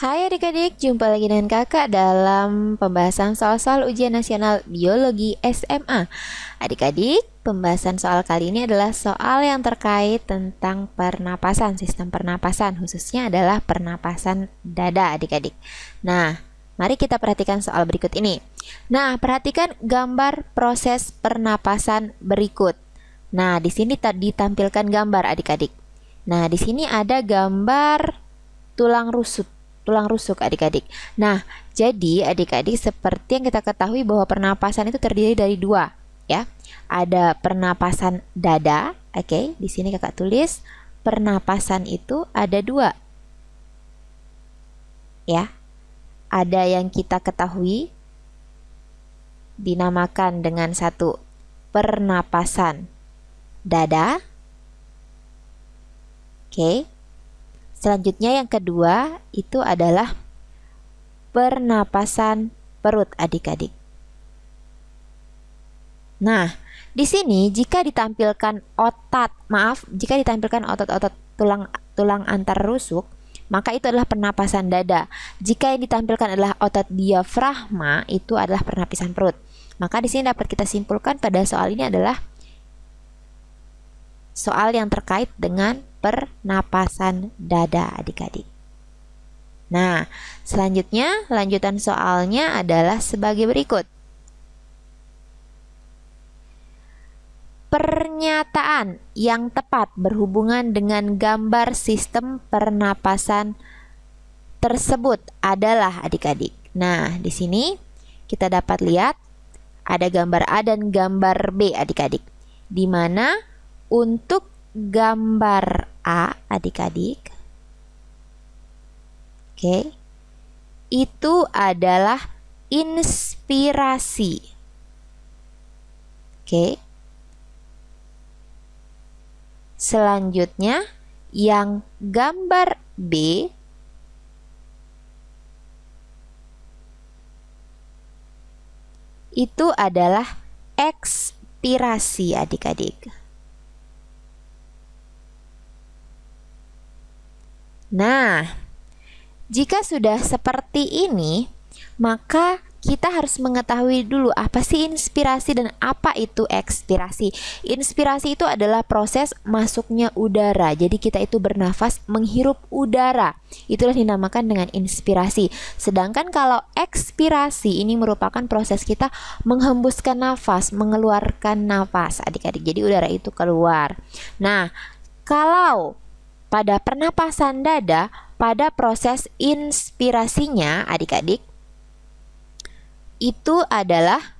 Hai adik-adik, jumpa lagi dengan kakak dalam pembahasan soal-soal ujian nasional biologi SMA Adik-adik, pembahasan soal kali ini adalah soal yang terkait tentang pernapasan, sistem pernapasan Khususnya adalah pernapasan dada adik-adik Nah, mari kita perhatikan soal berikut ini Nah, perhatikan gambar proses pernapasan berikut Nah, di sini ditampilkan gambar adik-adik Nah, di sini ada gambar tulang rusuk tulang rusuk adik-adik. Nah, jadi adik-adik seperti yang kita ketahui bahwa pernapasan itu terdiri dari dua, ya. Ada pernapasan dada, oke, okay, di sini kakak tulis pernapasan itu ada dua, ya. Ada yang kita ketahui dinamakan dengan satu pernapasan dada, oke, okay, Selanjutnya yang kedua itu adalah pernapasan perut adik-adik. Nah, di sini jika ditampilkan otot, maaf, jika ditampilkan otot-otot tulang tulang antar rusuk, maka itu adalah pernapasan dada. Jika yang ditampilkan adalah otot diafragma, itu adalah pernapasan perut. Maka di sini dapat kita simpulkan pada soal ini adalah soal yang terkait dengan pernapasan dada adik-adik. Nah, selanjutnya lanjutan soalnya adalah sebagai berikut. Pernyataan yang tepat berhubungan dengan gambar sistem pernapasan tersebut adalah adik-adik. Nah, di sini kita dapat lihat ada gambar A dan gambar B adik-adik. Di mana untuk gambar A adik-adik. Oke. Itu adalah inspirasi. Oke. Selanjutnya yang gambar B itu adalah ekspirasi adik-adik. Nah, jika sudah seperti ini, maka kita harus mengetahui dulu apa sih inspirasi dan apa itu ekspirasi. Inspirasi itu adalah proses masuknya udara. Jadi kita itu bernafas menghirup udara. Itulah dinamakan dengan inspirasi. Sedangkan kalau ekspirasi ini merupakan proses kita menghembuskan nafas, mengeluarkan nafas. Adik-adik. Jadi udara itu keluar. Nah, kalau pada pernapasan dada pada proses inspirasinya adik-adik itu adalah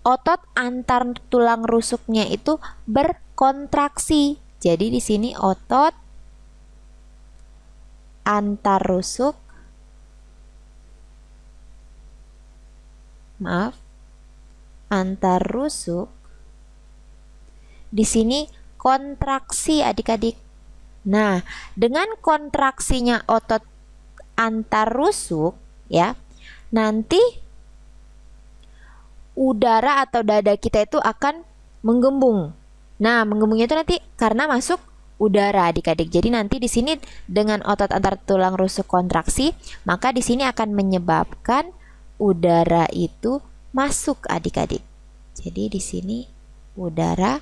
otot antar tulang rusuknya itu berkontraksi. Jadi di sini otot antar rusuk maaf antar rusuk di sini kontraksi adik-adik Nah, dengan kontraksinya otot antar rusuk ya, nanti udara atau dada kita itu akan menggembung. Nah, menggembungnya itu nanti karena masuk udara adik-adik. Jadi nanti di sini dengan otot antar tulang rusuk kontraksi, maka di sini akan menyebabkan udara itu masuk adik-adik. Jadi di sini udara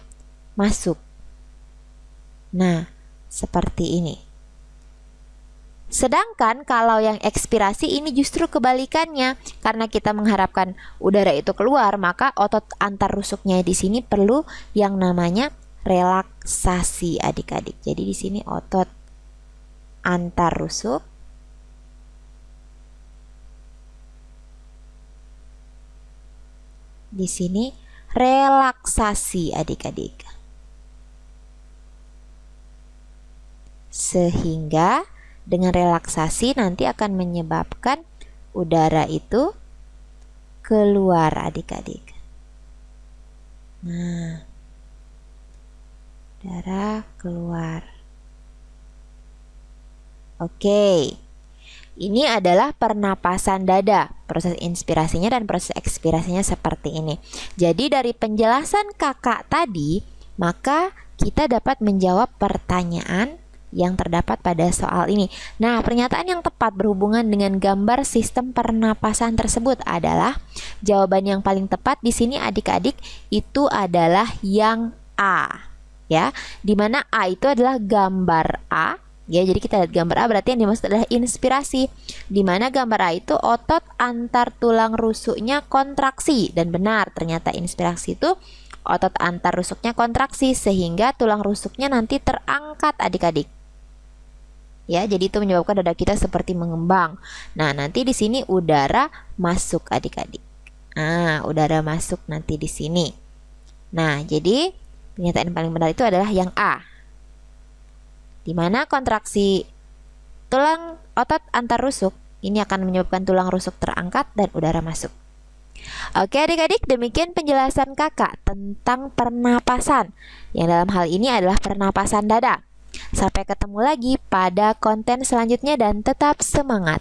masuk. Nah, seperti ini. Sedangkan kalau yang ekspirasi ini justru kebalikannya karena kita mengharapkan udara itu keluar maka otot antar rusuknya di sini perlu yang namanya relaksasi adik-adik. Jadi di sini otot antar rusuk di sini relaksasi adik-adik. sehingga dengan relaksasi nanti akan menyebabkan udara itu keluar adik-adik. Nah, udara keluar. Oke. Ini adalah pernapasan dada. Proses inspirasinya dan proses ekspirasinya seperti ini. Jadi dari penjelasan kakak tadi, maka kita dapat menjawab pertanyaan yang terdapat pada soal ini. Nah, pernyataan yang tepat berhubungan dengan gambar sistem pernapasan tersebut adalah jawaban yang paling tepat di sini adik-adik itu adalah yang A ya. Di mana A itu adalah gambar A ya. Jadi kita lihat gambar A berarti yang dimaksud adalah inspirasi. Di mana gambar A itu otot antar tulang rusuknya kontraksi dan benar ternyata inspirasi itu otot antar rusuknya kontraksi sehingga tulang rusuknya nanti terangkat adik-adik ya. Jadi itu menyebabkan dada kita seperti mengembang. Nah, nanti di sini udara masuk adik-adik. Ah, udara masuk nanti di sini. Nah, jadi pernyataan paling benar itu adalah yang A. Di mana kontraksi tulang otot antar rusuk ini akan menyebabkan tulang rusuk terangkat dan udara masuk. Oke adik-adik, demikian penjelasan kakak tentang pernapasan, yang dalam hal ini adalah pernapasan dada. Sampai ketemu lagi pada konten selanjutnya dan tetap semangat.